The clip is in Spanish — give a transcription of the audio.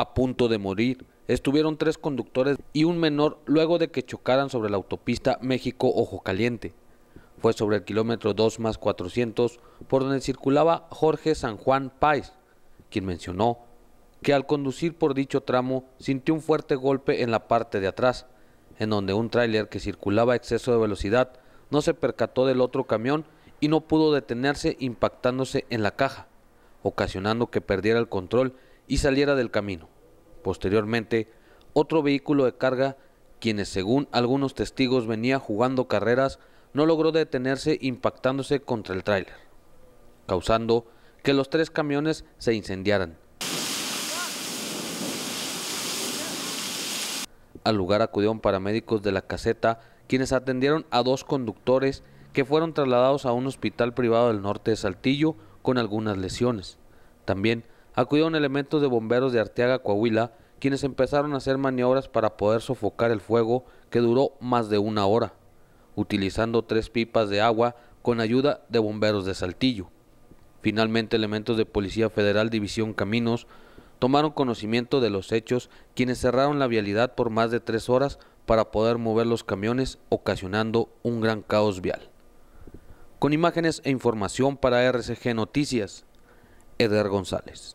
a punto de morir. Estuvieron tres conductores y un menor luego de que chocaran sobre la autopista México-Ojo Caliente. Fue sobre el kilómetro 2 más 400 por donde circulaba Jorge San Juan Páez, quien mencionó que al conducir por dicho tramo sintió un fuerte golpe en la parte de atrás, en donde un tráiler que circulaba a exceso de velocidad no se percató del otro camión y no pudo detenerse impactándose en la caja, ocasionando que perdiera el control y saliera del camino. Posteriormente, otro vehículo de carga, quienes según algunos testigos venía jugando carreras, no logró detenerse impactándose contra el tráiler, causando que los tres camiones se incendiaran. Al lugar acudieron paramédicos de la caseta, quienes atendieron a dos conductores que fueron trasladados a un hospital privado del norte de Saltillo con algunas lesiones. También acudieron elementos de bomberos de Arteaga, Coahuila, quienes empezaron a hacer maniobras para poder sofocar el fuego que duró más de una hora, utilizando tres pipas de agua con ayuda de bomberos de Saltillo. Finalmente, elementos de Policía Federal División Caminos tomaron conocimiento de los hechos, quienes cerraron la vialidad por más de tres horas para poder mover los camiones, ocasionando un gran caos vial. Con imágenes e información para RCG Noticias, Eder González.